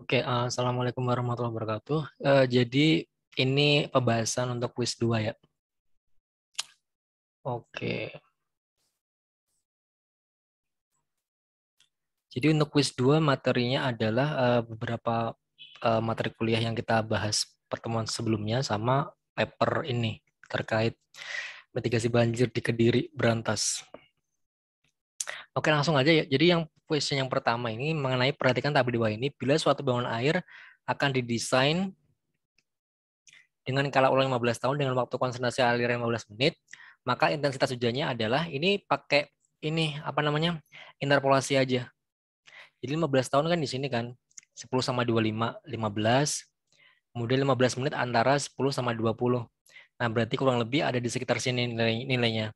Oke, uh, Assalamualaikum warahmatullahi wabarakatuh. Uh, jadi ini pembahasan untuk quiz 2 ya. Oke. Jadi untuk quiz 2 materinya adalah uh, beberapa uh, materi kuliah yang kita bahas pertemuan sebelumnya sama paper ini terkait mitigasi banjir di Kediri Berantas. Oke, langsung aja ya. Jadi yang question yang pertama ini mengenai perhatikan tabel di bawah ini bila suatu bangunan air akan didesain dengan kala ulang 15 tahun dengan waktu konsentrasi air 15 menit, maka intensitas hujannya adalah ini pakai ini apa namanya? interpolasi aja. Jadi 15 tahun kan di sini kan 10 sama 25 15 kemudian 15 menit antara 10 sama 20. Nah, berarti kurang lebih ada di sekitar sini nilainya.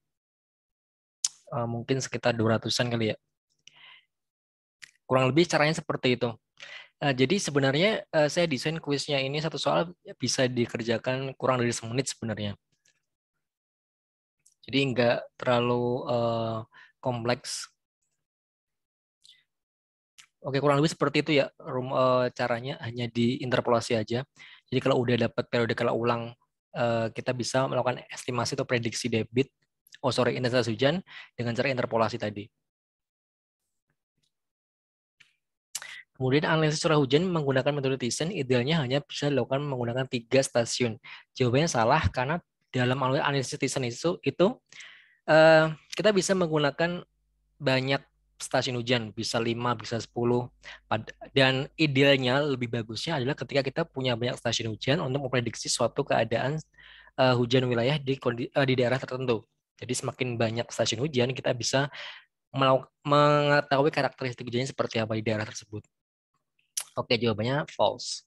Eh, mungkin sekitar 200-an kali ya. Kurang lebih caranya seperti itu. Nah, jadi sebenarnya uh, saya desain kuisnya ini satu soal ya bisa dikerjakan kurang dari semenit sebenarnya. Jadi nggak terlalu uh, kompleks. Oke, kurang lebih seperti itu ya room, uh, eh, caranya hanya diinterpolasi aja. Jadi kalau udah dapat periode kalau ulang uh, kita bisa melakukan estimasi atau prediksi debit. Oh sorry, intensitas hujan dengan cara interpolasi tadi. Kemudian analisis curah hujan menggunakan metode Thyssen idealnya hanya bisa dilakukan menggunakan tiga stasiun. Jawabannya salah karena dalam analisis Thyssen itu, itu eh, kita bisa menggunakan banyak stasiun hujan, bisa 5, bisa 10. Dan idealnya lebih bagusnya adalah ketika kita punya banyak stasiun hujan untuk memprediksi suatu keadaan eh, hujan wilayah di, eh, di daerah tertentu. Jadi semakin banyak stasiun hujan, kita bisa mengetahui karakteristik hujannya seperti apa di daerah tersebut. Oke, jawabannya false.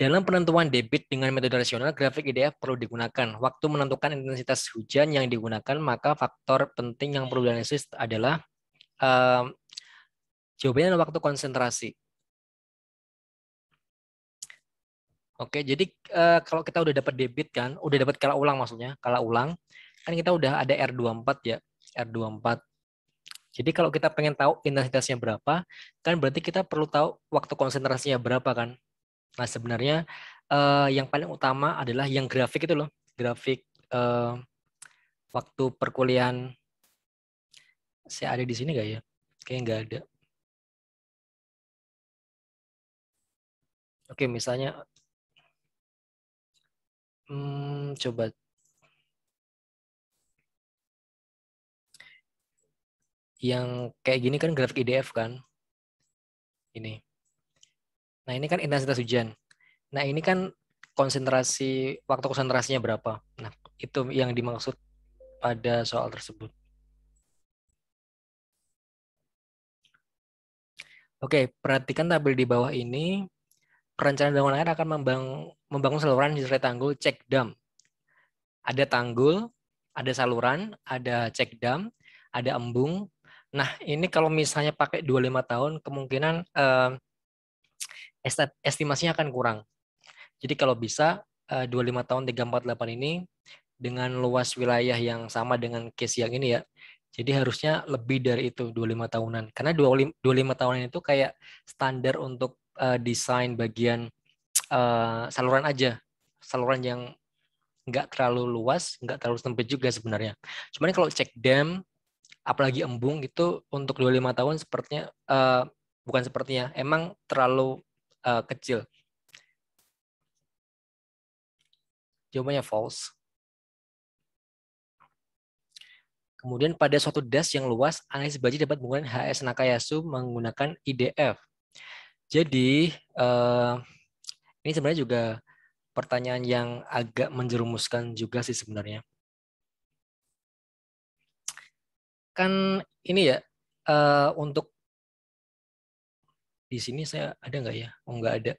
Dalam penentuan debit dengan metode rasional, grafik IDF perlu digunakan. Waktu menentukan intensitas hujan yang digunakan, maka faktor penting yang perlu dianalisis adalah uh, jawabannya adalah waktu konsentrasi. Oke, jadi uh, kalau kita udah dapat debit kan, udah dapat kala ulang maksudnya, kala ulang, kan kita udah ada R24 ya, R24 jadi kalau kita pengen tahu intensitasnya berapa, kan berarti kita perlu tahu waktu konsentrasinya berapa kan. Nah sebenarnya eh, yang paling utama adalah yang grafik itu loh, grafik eh, waktu perkuliahan. Saya ada di sini nggak ya? Kayaknya nggak ada. Oke, misalnya, hmm, coba yang kayak gini kan grafik IDF e kan. Ini. Nah, ini kan intensitas hujan. Nah, ini kan konsentrasi waktu konsentrasinya berapa. Nah, itu yang dimaksud pada soal tersebut. Oke, perhatikan tabel di bawah ini. Perencanaan bangunan air akan membangun, membangun saluran sesuai tanggul cek dam. Ada tanggul, ada saluran, ada cek dam, ada embung, Nah, ini kalau misalnya pakai 25 tahun, kemungkinan eh, estimasinya akan kurang. Jadi kalau bisa eh, 25 tahun 348 ini dengan luas wilayah yang sama dengan case yang ini ya. Jadi harusnya lebih dari itu 25 tahunan. Karena 25, 25 tahunan itu kayak standar untuk eh, desain bagian eh, saluran aja. Saluran yang nggak terlalu luas, nggak terlalu sempit juga sebenarnya. Cuman kalau cek dam apalagi embung itu untuk 25 tahun sepertinya uh, bukan sepertinya emang terlalu uh, kecil. Jawabannya false. Kemudian pada suatu das yang luas, analis baji dapat menggunakan HS Nakayasu menggunakan IDF. Jadi uh, ini sebenarnya juga pertanyaan yang agak menjerumuskan juga sih sebenarnya. kan ini ya uh, untuk di sini saya ada nggak ya? Oh nggak ada.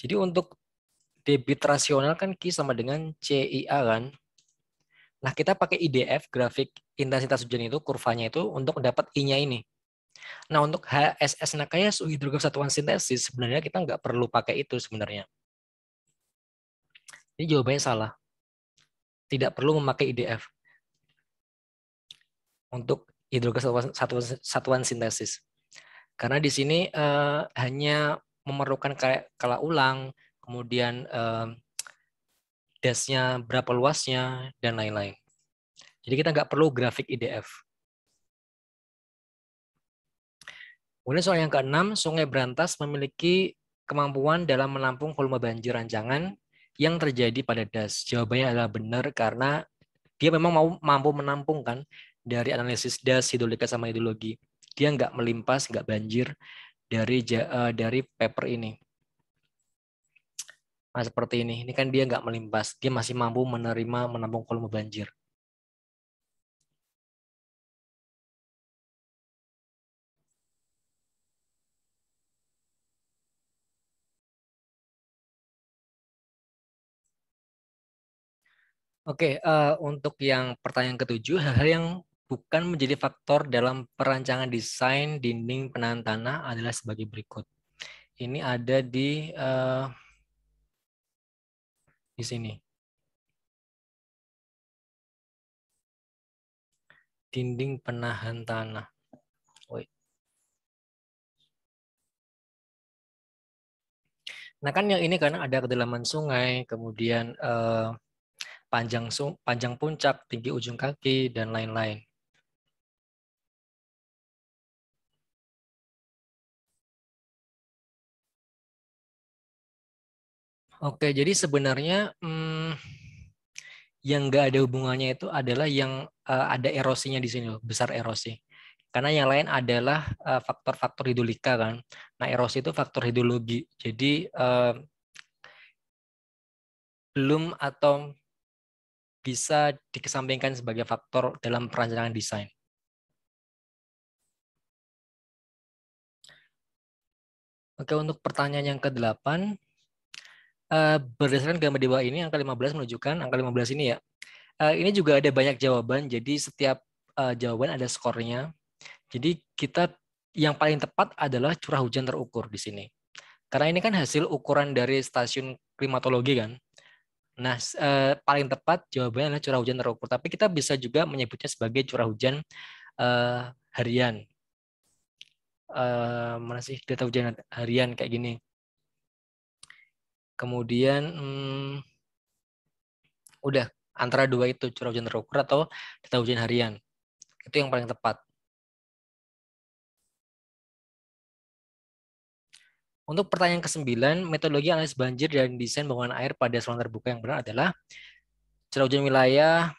Jadi untuk debit rasional kan Q sama dengan CIA kan. Nah kita pakai IDF grafik intensitas hujan itu kurvanya itu untuk dapat I-nya ini. Nah untuk HSS suhu nah, hidrograf satuan sintesis sebenarnya kita nggak perlu pakai itu sebenarnya. Ini jawabannya salah. Tidak perlu memakai IDF untuk hidrogen satuan, satuan, sintesis. Karena di sini eh, hanya memerlukan kayak kala ulang, kemudian eh, dasnya berapa luasnya, dan lain-lain. Jadi kita nggak perlu grafik IDF. Kemudian soal yang keenam, Sungai Berantas memiliki kemampuan dalam menampung volume banjir rancangan yang terjadi pada das. Jawabannya adalah benar karena dia memang mau mampu menampung kan dari analisis das hidrolika sama hidrologi dia nggak melimpas nggak banjir dari uh, dari paper ini nah seperti ini ini kan dia nggak melimpas dia masih mampu menerima menampung volume banjir Oke, okay, uh, eh, untuk yang pertanyaan ketujuh, hal-hal yang bukan menjadi faktor dalam perancangan desain dinding penahan tanah adalah sebagai berikut. Ini ada di uh, di sini. Dinding penahan tanah. Wait. Nah kan yang ini karena ada kedalaman sungai, kemudian uh, panjang panjang puncak, tinggi ujung kaki dan lain-lain. Oke, jadi sebenarnya hmm, yang nggak ada hubungannya itu adalah yang uh, ada erosinya di sini loh, besar erosi. Karena yang lain adalah eh, faktor-faktor uh, hidulika kan. Nah erosi itu faktor hidrologi. Jadi uh, belum atau bisa dikesampingkan sebagai faktor dalam perancangan desain. Oke, untuk pertanyaan yang ke-8, Eh, berdasarkan gambar di bawah ini angka 15 menunjukkan angka 15 ini ya. Eh, ini juga ada banyak jawaban jadi setiap eh, jawaban ada skornya. Jadi kita yang paling tepat adalah curah hujan terukur di sini. Karena ini kan hasil ukuran dari stasiun klimatologi kan. Nah, paling tepat jawabannya adalah curah hujan terukur. Tapi kita bisa juga menyebutnya sebagai curah hujan harian. mana sih data hujan harian kayak gini. Kemudian hmm, udah antara dua itu curah hujan terukur atau data hujan harian. Itu yang paling tepat. Untuk pertanyaan ke-9, metodologi analisis banjir dan desain bangunan air pada saluran terbuka yang benar adalah curah hujan wilayah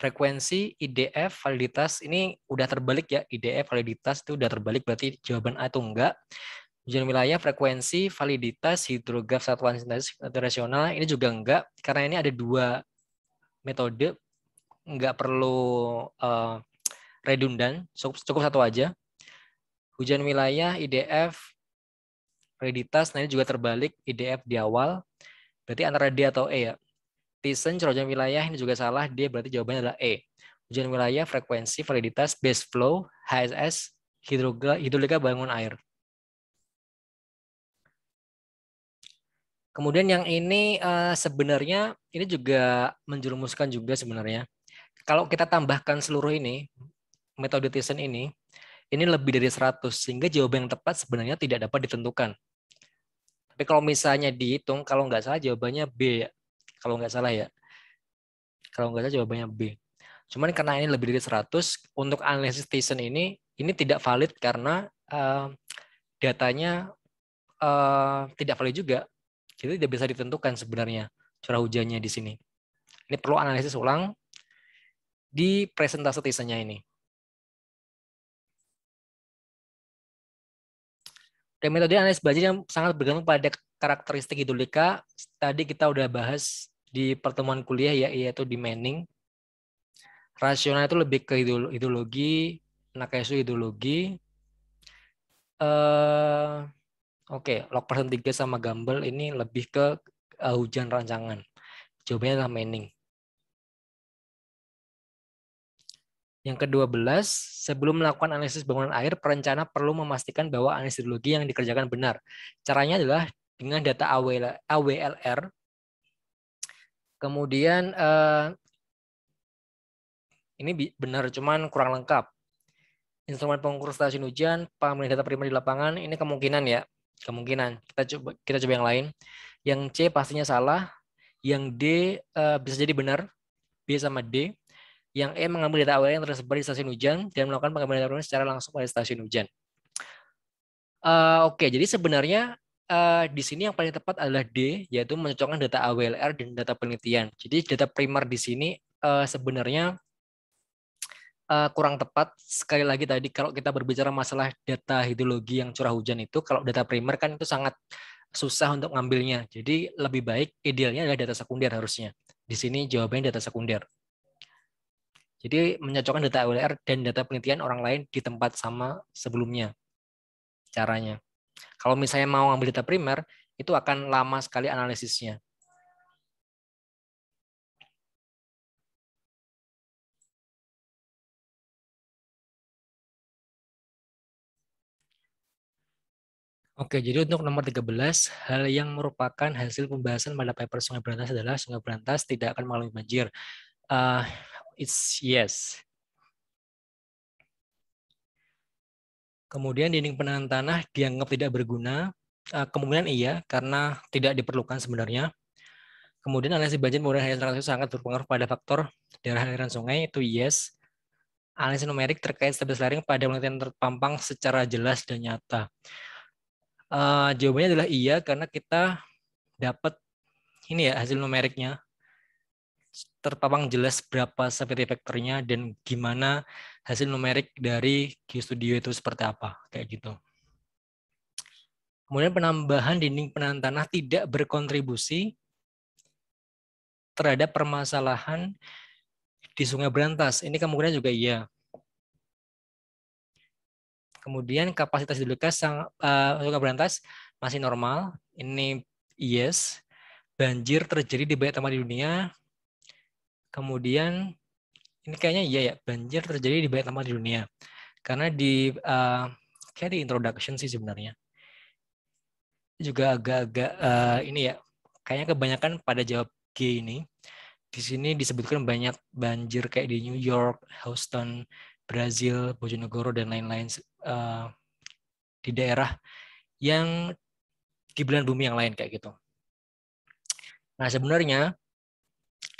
frekuensi, IDF, validitas ini udah terbalik ya. IDF, validitas itu udah terbalik berarti jawaban A itu enggak. Ujian wilayah, frekuensi, validitas, hidrograf, satuan sintesis internasional ini juga enggak karena ini ada dua metode enggak perlu uh, eh, redundan, cukup satu aja. Hujan wilayah, IDF, validitas, nah ini juga terbalik IDF di awal. Berarti antara D atau E ya. Listen, cerojan wilayah, ini juga salah. Dia berarti jawabannya adalah E. Hujan wilayah, frekuensi, validitas, base flow, HSS, hidroga, hidrolika bangun air. Kemudian yang ini eh, sebenarnya ini juga menjerumuskan juga sebenarnya. Kalau kita tambahkan seluruh ini, metode Thyssen ini, ini lebih dari 100 sehingga jawaban yang tepat sebenarnya tidak dapat ditentukan. Tapi kalau misalnya dihitung, kalau nggak salah jawabannya B. Ya kalau nggak salah ya. Kalau nggak salah jawabannya B. Cuman karena ini lebih dari 100, untuk analisis station e ini, ini tidak valid karena uh, datanya uh, tidak valid juga. Jadi tidak bisa ditentukan sebenarnya curah hujannya di sini. Ini perlu analisis ulang di presentasi station e ini. Oke, metode analisis banjir yang sangat bergantung pada karakteristik hidrolika. Tadi kita udah bahas di pertemuan kuliah ya yaitu di Manning. Rasional itu lebih ke ideologi, itu ideologi. Uh, Oke, okay, persen 3 sama Gamble ini lebih ke uh, hujan rancangan. Jawabannya adalah Manning. Yang kedua belas, sebelum melakukan analisis bangunan air, perencana perlu memastikan bahwa analisis ideologi yang dikerjakan benar. Caranya adalah dengan data AWLR Kemudian uh, ini benar cuman kurang lengkap. Instrumen pengukur stasiun hujan, pengambilan data primer di lapangan, ini kemungkinan ya, kemungkinan. Kita coba kita coba yang lain. Yang C pastinya salah, yang D uh, bisa jadi benar, B sama D. Yang E mengambil data awal yang tersebar di stasiun hujan dan melakukan pengambilan data primer secara langsung pada stasiun hujan. Uh, Oke, okay, jadi sebenarnya uh, di sini yang paling tepat adalah D, yaitu mencocokkan data AWLR dan data penelitian. Jadi data primer di sini uh, sebenarnya uh, kurang tepat. Sekali lagi tadi kalau kita berbicara masalah data hidrologi yang curah hujan itu, kalau data primer kan itu sangat susah untuk ngambilnya. Jadi lebih baik idealnya adalah data sekunder harusnya. Di sini jawabannya data sekunder. Jadi mencocokkan data AWLR dan data penelitian orang lain di tempat sama sebelumnya caranya. Kalau misalnya mau ngambil data primer, itu akan lama sekali analisisnya. Oke, jadi untuk nomor 13, hal yang merupakan hasil pembahasan pada paper Sungai Berantas adalah Sungai Berantas tidak akan mengalami banjir. Uh, it's yes. Kemudian dinding penahan tanah dianggap tidak berguna. Eh, kemungkinan iya, karena tidak diperlukan sebenarnya. Kemudian analisis banjir kemudian aliansi transaksi sangat berpengaruh pada faktor daerah aliran sungai, itu yes. Analisis numerik terkait stabilitas laring pada penelitian terpampang secara jelas dan nyata. Uh, jawabannya adalah iya, karena kita dapat ini ya hasil numeriknya terpampang jelas berapa sampai faktornya dan gimana hasil numerik dari Studio itu seperti apa kayak gitu. Kemudian penambahan dinding penahan tanah tidak berkontribusi terhadap permasalahan di Sungai Berantas. Ini kemungkinan juga iya. Kemudian kapasitas hidrolikas uh, eh, Sungai Berantas masih normal. Ini yes. Banjir terjadi di banyak tempat di dunia. Kemudian ini kayaknya iya ya banjir terjadi di banyak tempat di dunia karena di uh, kayak di introduction sih sebenarnya juga agak-agak uh, ini ya kayaknya kebanyakan pada jawab G ini di sini disebutkan banyak banjir kayak di New York, Houston, Brazil, Bojonegoro dan lain-lain uh, di daerah yang di bulan bumi yang lain kayak gitu. Nah sebenarnya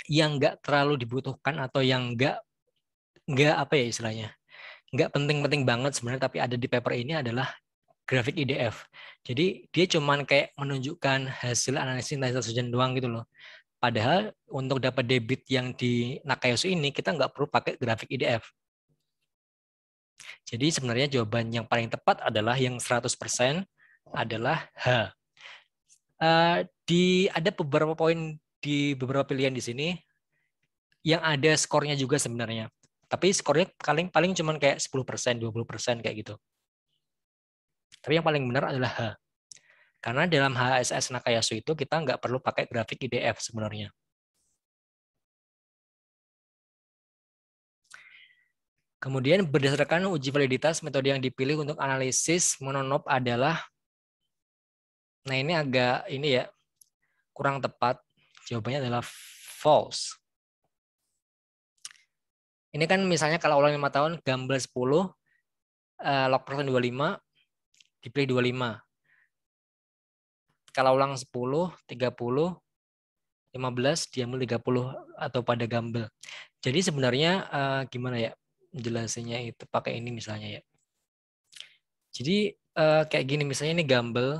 yang nggak terlalu dibutuhkan atau yang nggak nggak apa ya istilahnya nggak penting-penting banget sebenarnya tapi ada di paper ini adalah grafik IDF. E Jadi dia cuman kayak menunjukkan hasil analisis intensitas hujan doang gitu loh. Padahal untuk dapat debit yang di Nakayosu ini kita nggak perlu pakai grafik IDF. E Jadi sebenarnya jawaban yang paling tepat adalah yang 100% adalah H. Uh, di ada beberapa poin di beberapa pilihan di sini yang ada skornya juga sebenarnya. Tapi skornya paling paling cuma kayak 10%, 20% kayak gitu. Tapi yang paling benar adalah H. Karena dalam HSS Nakayasu itu kita nggak perlu pakai grafik IDF sebenarnya. Kemudian berdasarkan uji validitas metode yang dipilih untuk analisis mononop adalah nah ini agak ini ya kurang tepat Jawabannya adalah false. Ini kan misalnya kalau ulang 5 tahun, gambar 10, uh, log persen 25, dipilih 25. Kalau ulang 10, 30, 15, diambil 30 atau pada gambar. Jadi sebenarnya eh, gimana ya jelasinnya itu pakai ini misalnya ya. Jadi eh, kayak gini misalnya ini gamble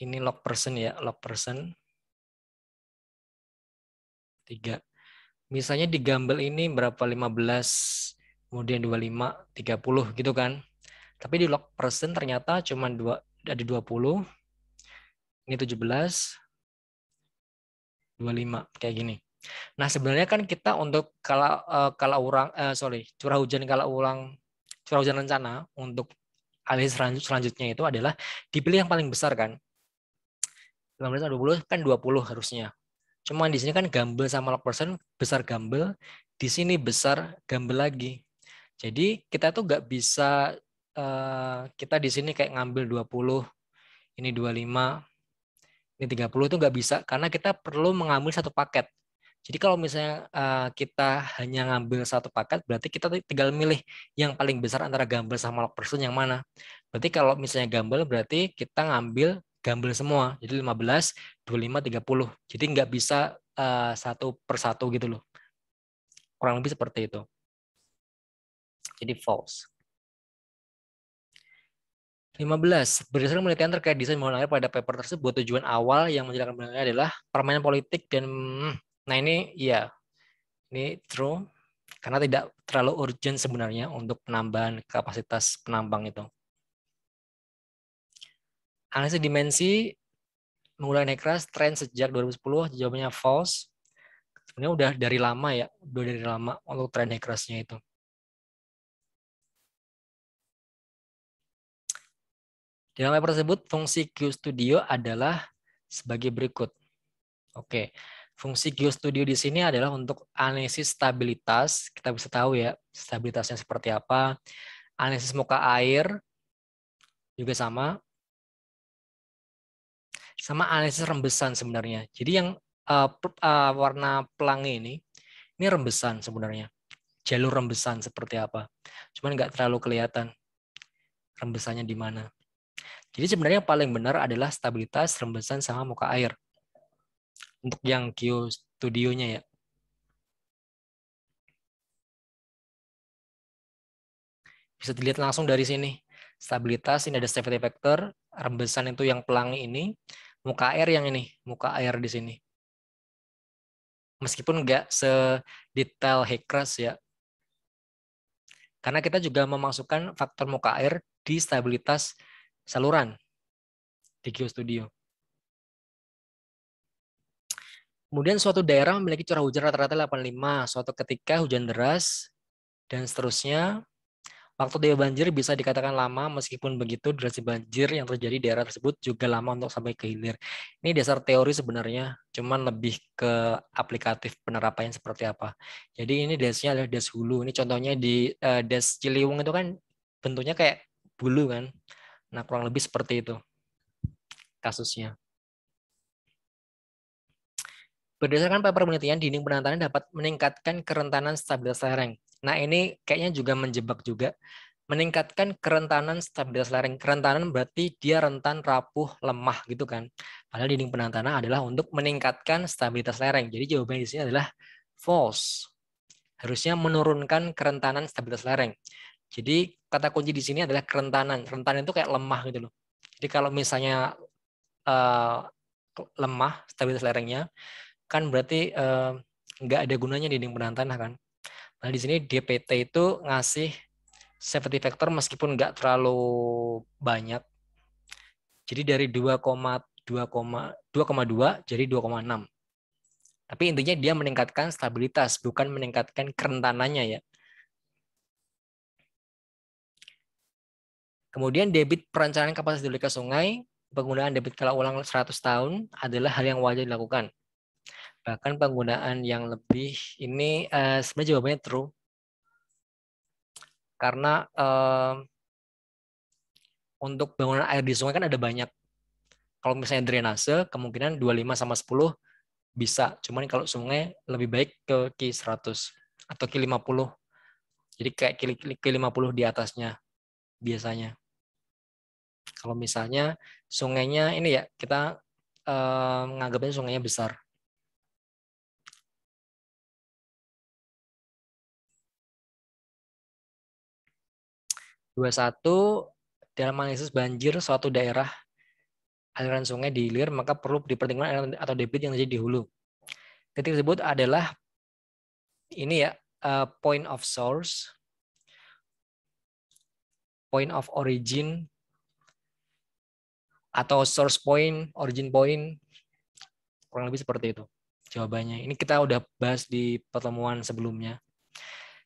ini log person ya, log person. tiga Misalnya di gamble ini berapa 15, kemudian 25, 30 gitu kan. Tapi di log person ternyata cuma dua ada 20. Ini 17, 25 kayak gini. Nah, sebenarnya kan kita untuk kalau eh, kalau orang eh, sorry, curah hujan kalau ulang curah hujan rencana untuk alis selanjutnya itu adalah dipilih yang paling besar kan. 15 sama 20 kan 20 harusnya. Cuman di sini kan gamble sama log person besar gamble, di sini besar gamble lagi. Jadi kita tuh nggak bisa uh, kita di sini kayak ngambil 20, ini 25, ini 30 itu nggak bisa karena kita perlu mengambil satu paket. Jadi kalau misalnya uh, kita hanya ngambil satu paket, berarti kita tinggal milih yang paling besar antara gamble sama log person yang mana. Berarti kalau misalnya gamble, berarti kita ngambil gambel semua. Jadi 15, 25, 30. Jadi nggak bisa uh, satu persatu gitu loh. Kurang lebih seperti itu. Jadi false. 15. Berdasarkan penelitian terkait desain mohon air pada paper tersebut, tujuan awal yang menjelaskan penelitian adalah permainan politik dan hmm, nah ini ya ini true karena tidak terlalu urgent sebenarnya untuk penambahan kapasitas penambang itu. Analisis dimensi menggunakan Necras tren sejak 2010 jawabannya false. Sebenarnya udah dari lama ya, udah dari lama untuk tren Nekrasnya itu. Di dalam paper tersebut, fungsi Q Studio adalah sebagai berikut. Oke, fungsi Q Studio di sini adalah untuk analisis stabilitas. Kita bisa tahu ya, stabilitasnya seperti apa. Analisis muka air juga sama sama analisis rembesan sebenarnya. Jadi yang uh, uh, warna pelangi ini, ini rembesan sebenarnya. Jalur rembesan seperti apa. Cuman nggak terlalu kelihatan rembesannya di mana. Jadi sebenarnya yang paling benar adalah stabilitas rembesan sama muka air. Untuk yang Q studionya ya. Bisa dilihat langsung dari sini. Stabilitas, ini ada safety factor. Rembesan itu yang pelangi ini muka air yang ini, muka air di sini. Meskipun nggak sedetail hekras ya. Karena kita juga memasukkan faktor muka air di stabilitas saluran di GeoStudio. Kemudian suatu daerah memiliki curah hujan rata-rata 85, suatu ketika hujan deras, dan seterusnya. Waktu dia banjir bisa dikatakan lama, meskipun begitu durasi banjir yang terjadi di daerah tersebut juga lama untuk sampai ke hilir. Ini dasar teori sebenarnya, cuman lebih ke aplikatif penerapannya seperti apa. Jadi ini dasnya adalah das hulu. Ini contohnya di uh, eh, das Ciliwung itu kan bentuknya kayak bulu kan. Nah kurang lebih seperti itu kasusnya. Berdasarkan paper penelitian, dinding penantanan dapat meningkatkan kerentanan stabilitas lereng. Nah, ini kayaknya juga menjebak juga. Meningkatkan kerentanan stabilitas lereng. Kerentanan berarti dia rentan rapuh, lemah gitu kan. Padahal dinding penahan tanah adalah untuk meningkatkan stabilitas lereng. Jadi jawabannya di sini adalah false. Harusnya menurunkan kerentanan stabilitas lereng. Jadi kata kunci di sini adalah kerentanan. Kerentanan itu kayak lemah gitu loh. Jadi kalau misalnya uh, lemah stabilitas lerengnya, kan berarti uh, nggak ada gunanya dinding penahan tanah kan. Nah, di sini DPT itu ngasih safety factor meskipun nggak terlalu banyak. Jadi dari 2,2,2 jadi 2,6. Tapi intinya dia meningkatkan stabilitas, bukan meningkatkan kerentanannya ya. Kemudian debit perencanaan kapasitas hidrolika sungai, penggunaan debit kala ulang 100 tahun adalah hal yang wajib dilakukan bahkan penggunaan yang lebih ini uh, sebenarnya jawabannya true karena uh, untuk bangunan air di sungai kan ada banyak kalau misalnya drainase kemungkinan 25 sama 10 bisa cuman kalau sungai lebih baik ke q 100 atau q 50 jadi kayak q 50 di atasnya biasanya kalau misalnya sungainya ini ya kita menganggapnya eh, menganggapnya sungainya besar 21 dalam analisis banjir suatu daerah aliran sungai di hilir maka perlu dipertimbangkan atau debit yang terjadi di hulu. Titik tersebut adalah ini ya eh, point of source, point of origin atau source point, origin point kurang lebih seperti itu jawabannya. Ini kita udah bahas di pertemuan sebelumnya.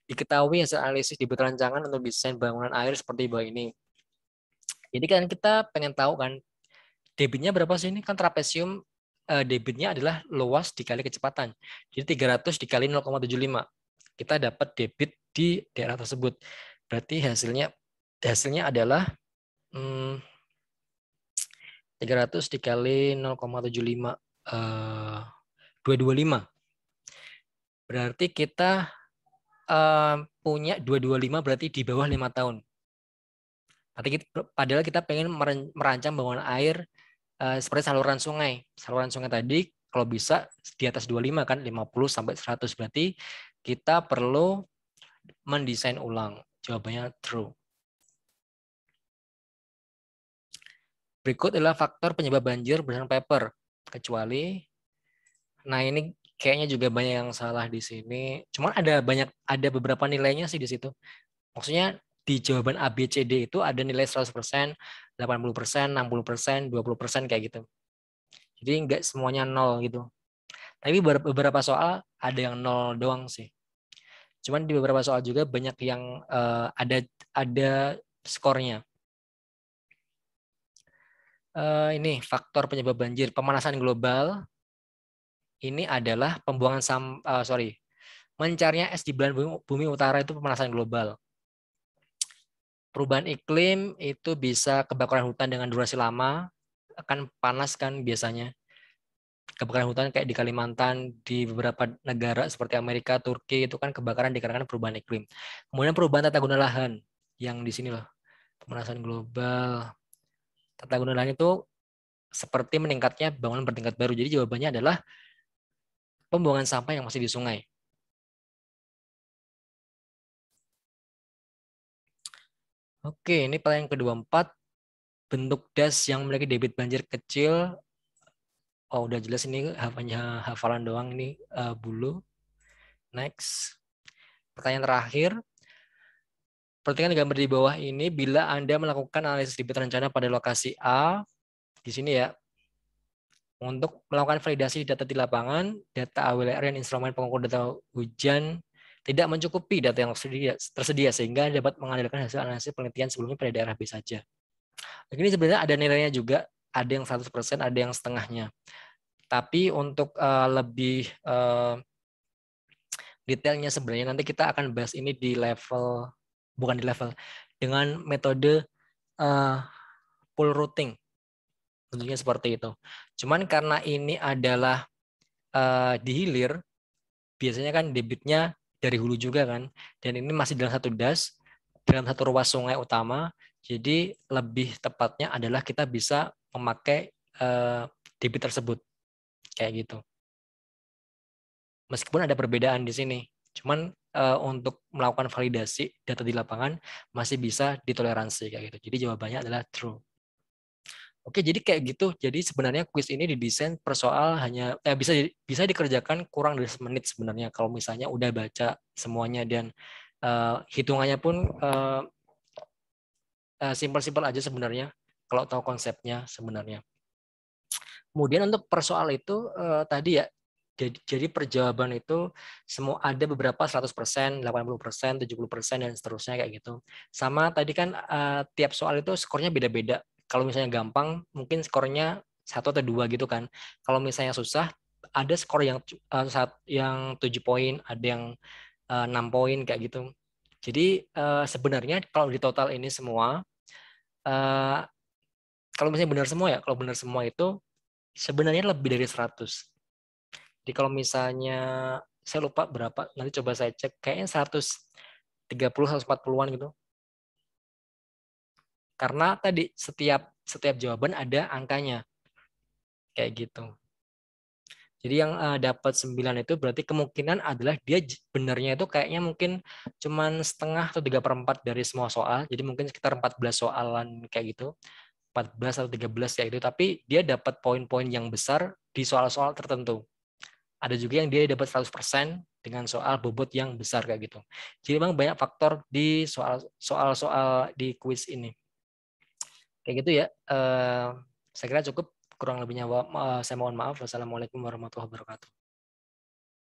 Diketahui hasil analisis di rancangan untuk desain bangunan air seperti bawah ini. Jadi kan kita pengen tahu kan debitnya berapa sih ini kan trapesium eh, debitnya adalah luas dikali kecepatan. Jadi 300 dikali 0,75. Kita dapat debit di daerah tersebut. Berarti hasilnya hasilnya adalah hmm, 300 dikali 0,75 eh, 225. Berarti kita Eh, punya 225 berarti di bawah lima tahun. Padahal kita pengen merancang bangunan air uh, seperti saluran sungai. Saluran sungai tadi kalau bisa di atas 25 kan 50 sampai 100 berarti kita perlu mendesain ulang. Jawabannya true. Berikut adalah faktor penyebab banjir berdasarkan paper kecuali nah ini kayaknya juga banyak yang salah di sini. Cuman ada banyak ada beberapa nilainya sih di situ. Maksudnya di jawaban A B C D itu ada nilai 100%, 80%, 60%, 20% kayak gitu. Jadi nggak semuanya nol gitu. Tapi beberapa soal ada yang nol doang sih. Cuman di beberapa soal juga banyak yang uh, ada ada skornya. Uh, ini faktor penyebab banjir, pemanasan global, ini adalah pembuangan sam, uh, sorry, mencarinya es di belahan bumi, bumi utara itu pemanasan global. Perubahan iklim itu bisa kebakaran hutan dengan durasi lama, akan panas kan biasanya. Kebakaran hutan kayak di Kalimantan, di beberapa negara seperti Amerika, Turki, itu kan kebakaran dikarenakan perubahan iklim. Kemudian perubahan tata guna lahan, yang di sini loh, pemanasan global. Tata guna lahan itu seperti meningkatnya bangunan bertingkat baru. Jadi jawabannya adalah pembuangan sampah yang masih di sungai. Oke, ini pertanyaan kedua empat. Bentuk das yang memiliki debit banjir kecil. Oh, udah jelas ini hanya hafalan doang ini uh, bulu. Next. Pertanyaan terakhir. Perhatikan gambar di bawah ini bila Anda melakukan analisis debit rencana pada lokasi A. Di sini ya, untuk melakukan validasi data di lapangan, data AWR dan instrumen pengukur data hujan tidak mencukupi data yang tersedia, tersedia sehingga dapat mengandalkan hasil analisis penelitian sebelumnya pada daerah B saja. Ini sebenarnya ada nilainya juga, ada yang 100%, ada yang setengahnya. Tapi untuk uh, lebih uh, detailnya sebenarnya nanti kita akan bahas ini di level bukan di level dengan metode uh, eh, pull routing Tentunya seperti itu. Cuman karena ini adalah uh, eh, di hilir, biasanya kan debitnya dari hulu juga kan. Dan ini masih dalam satu das, dalam satu ruas sungai utama. Jadi lebih tepatnya adalah kita bisa memakai uh, debit tersebut. Kayak gitu. Meskipun ada perbedaan di sini, cuman uh, untuk melakukan validasi data di lapangan masih bisa ditoleransi kayak gitu. Jadi jawabannya adalah true. Oke, jadi kayak gitu. Jadi sebenarnya kuis ini didesain persoal hanya eh, bisa bisa dikerjakan kurang dari semenit sebenarnya kalau misalnya udah baca semuanya dan uh, hitungannya pun uh, uh, simpel-simpel aja sebenarnya kalau tahu konsepnya sebenarnya. Kemudian untuk persoal itu uh, tadi ya jadi, jadi perjawaban itu semua ada beberapa 100%, 80%, 70% dan seterusnya kayak gitu. Sama tadi kan uh, tiap soal itu skornya beda-beda kalau misalnya gampang mungkin skornya satu atau dua gitu kan kalau misalnya susah ada skor yang uh, yang tujuh poin ada yang eh, enam poin kayak gitu jadi uh, sebenarnya kalau di total ini semua uh, kalau misalnya benar semua ya kalau benar semua itu sebenarnya lebih dari seratus. jadi kalau misalnya saya lupa berapa nanti coba saya cek kayaknya atau 30 140-an gitu karena tadi setiap setiap jawaban ada angkanya. Kayak gitu. Jadi yang uh, dapat 9 itu berarti kemungkinan adalah dia benernya itu kayaknya mungkin cuman setengah atau tiga perempat dari semua soal. Jadi mungkin sekitar 14 soalan kayak gitu. 14 atau 13 kayak gitu. Tapi dia dapat poin-poin yang besar di soal-soal tertentu. Ada juga yang dia dapat 100% dengan soal bobot yang besar kayak gitu. Jadi memang banyak faktor di soal-soal di kuis ini. Kayak gitu ya. Uh, saya kira cukup kurang lebihnya uh, saya mohon maaf. Wassalamualaikum warahmatullahi wabarakatuh.